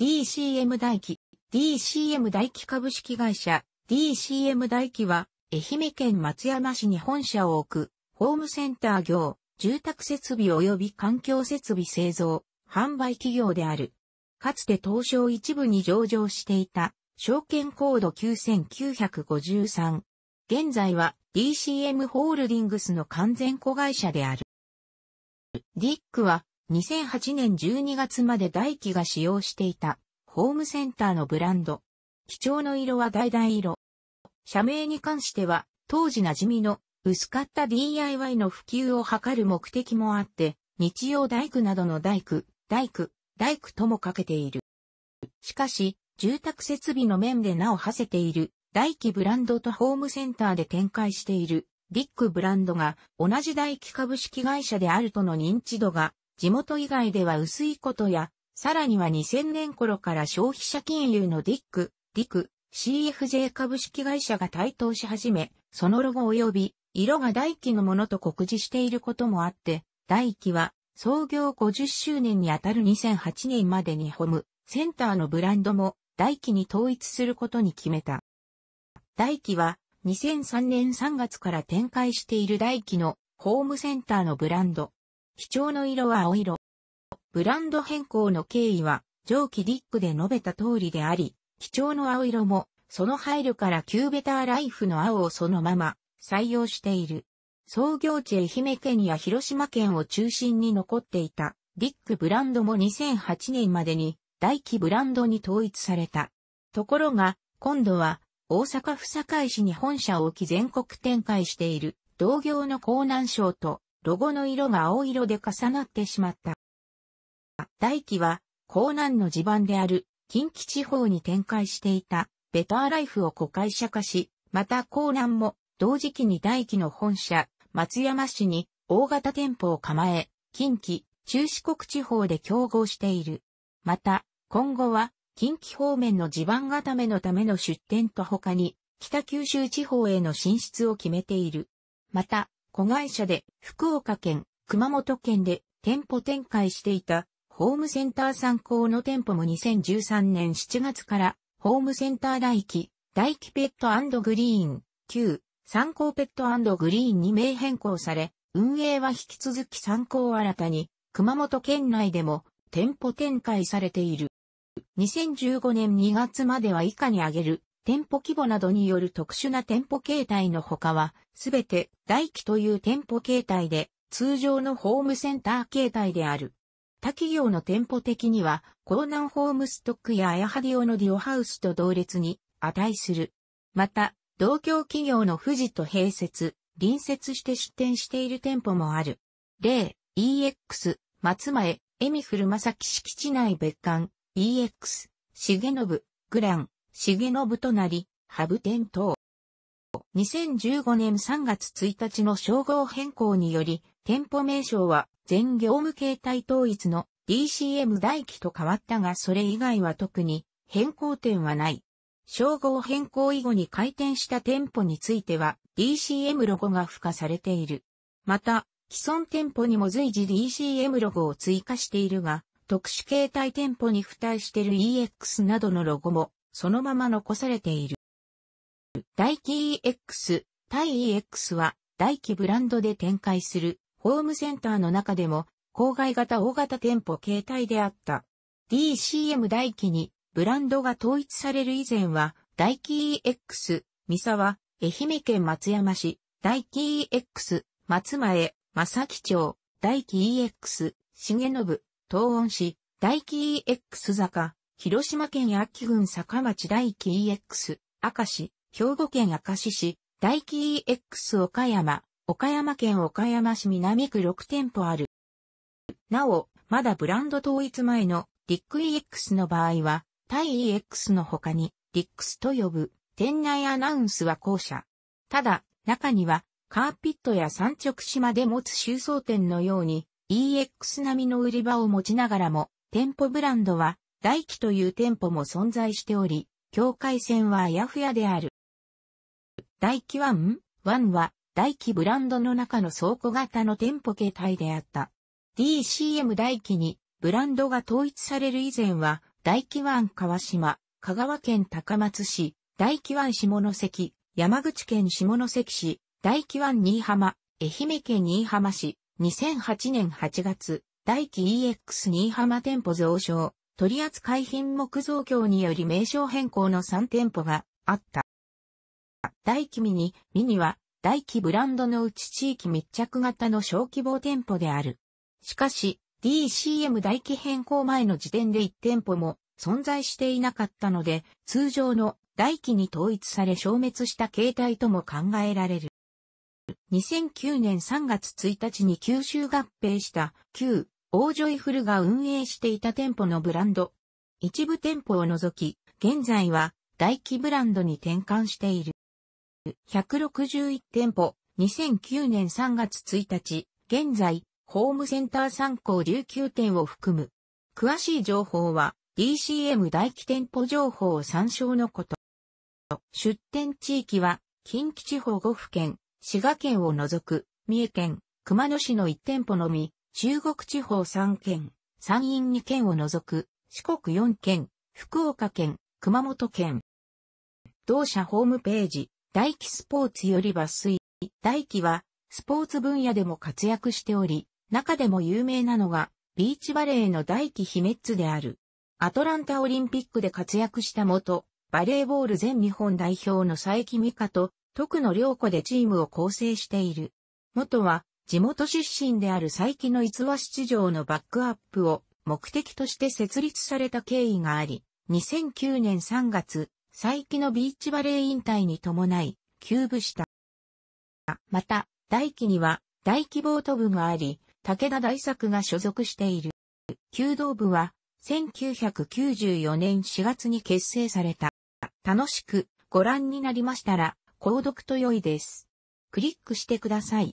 DCM 大機、DCM 大機株式会社、DCM 大機は、愛媛県松山市に本社を置く、ホームセンター業、住宅設備及び環境設備製造、販売企業である。かつて東証一部に上場していた、証券コード9953。現在は DCM ホールディングスの完全子会社である。ディックは2008年12月まで大輝が使用していたホームセンターのブランド。基調の色は橙色。社名に関しては当時馴染みの薄かった DIY の普及を図る目的もあって、日曜大工などの大工、大工、大工ともかけている。しかし、住宅設備の面でなお馳せている大輝ブランドとホームセンターで展開しているディックブランドが同じ大輝株式会社であるとの認知度が地元以外では薄いことや、さらには2000年頃から消費者金融のディック、ディク、CFJ 株式会社が台頭し始め、そのロゴ及び色が大器のものと告示していることもあって、大器は創業50周年にあたる2008年までにホームセンターのブランドも大器に統一することに決めた。大器は2003年3月から展開している大器のホームセンターのブランド基調の色は青色。ブランド変更の経緯は、上記ディックで述べた通りであり、基調の青色も、その配慮からキューベターライフの青をそのまま採用している。創業地愛媛県や広島県を中心に残っていたディックブランドも2008年までに大気ブランドに統一された。ところが、今度は大阪府堺市に本社を置き全国展開している同業の江南省とロゴの色が青色で重なってしまった。大輝は、江南の地盤である近畿地方に展開していたベターライフを子会社化し、また江南も同時期に大輝の本社、松山市に大型店舗を構え、近畿、中四国地方で競合している。また、今後は近畿方面の地盤固めのための出店と他に、北九州地方への進出を決めている。また、子会社で福岡県、熊本県で店舗展開していたホームセンター参考の店舗も2013年7月からホームセンター大輝、大輝ペットグリーン、旧参考ペットグリーンに名変更され、運営は引き続き参考新たに熊本県内でも店舗展開されている。2015年2月までは以下に挙げる店舗規模などによる特殊な店舗形態のほかはすべて大機という店舗形態で、通常のホームセンター形態である。他企業の店舗的には、江南ホームストックや綾ィオのディオハウスと同列に値する。また、同郷企業の富士と併設、隣接して出店している店舗もある。例、EX、松前、エミフル正木敷地内別館、EX、重信、グラン、重信となり、ハブ店等。2015年3月1日の称号変更により、店舗名称は全業務形態統一の DCM 大機と変わったがそれ以外は特に変更点はない。称号変更以後に開店した店舗については DCM ロゴが付加されている。また、既存店舗にも随時 DCM ロゴを追加しているが、特殊形態店舗に付帯している EX などのロゴもそのまま残されている。大輝 EX、対 EX は、大輝ブランドで展開する、ホームセンターの中でも、郊外型大型店舗形態であった。DCM 大輝に、ブランドが統一される以前は、大輝 EX、三沢、愛媛県松山市、大輝 EX、松前、正木町、大輝 EX、重信、東温市、大輝 EX 坂、広島県秋郡坂町大輝 EX、明石、兵庫県明石市、大気 EX 岡山、岡山県岡山市南区6店舗ある。なお、まだブランド統一前のリック EX の場合は、対 EX の他にリックスと呼ぶ店内アナウンスは後者。ただ、中にはカーピットや三直島で持つ収蔵店のように EX 並みの売り場を持ちながらも、店舗ブランドは大気という店舗も存在しており、境界線はあやふやである。大気ワンワンは、大気ブランドの中の倉庫型の店舗形態であった。DCM 大気に、ブランドが統一される以前は、大気湾川島、香川県高松市、大気湾下関、山口県下関市、大気湾新居浜、愛媛県新居浜市、2008年8月、大気 EX 新居浜店舗増床、取扱品木造強により名称変更の3店舗があった。大機ミニ、ミニは、大機ブランドのうち地域密着型の小規模店舗である。しかし、DCM 大機変更前の時点で1店舗も存在していなかったので、通常の大機に統一され消滅した形態とも考えられる。2009年3月1日に九州合併した旧ージョイフルが運営していた店舗のブランド。一部店舗を除き、現在は大機ブランドに転換している。161店舗、2009年3月1日、現在、ホームセンター参考琉球店を含む。詳しい情報は、DCM 大規店舗情報を参照のこと。出店地域は、近畿地方5府県、滋賀県を除く、三重県、熊野市の1店舗のみ、中国地方3県、山陰2県を除く、四国4県、福岡県、熊本県。同社ホームページ、大輝スポーツより抜粋。大輝は、スポーツ分野でも活躍しており、中でも有名なのが、ビーチバレーの大輝ヒメッツである。アトランタオリンピックで活躍した元、バレーボール全日本代表の佐伯美香と、徳野良子でチームを構成している。元は、地元出身である佐伯の逸話出場のバックアップを目的として設立された経緯があり、2009年3月、再起のビーチバレー引退に伴い、休部した。また、大輝には、大規模都部があり、武田大作が所属している。弓道部は、1994年4月に結成された。楽しくご覧になりましたら、購読と良いです。クリックしてください。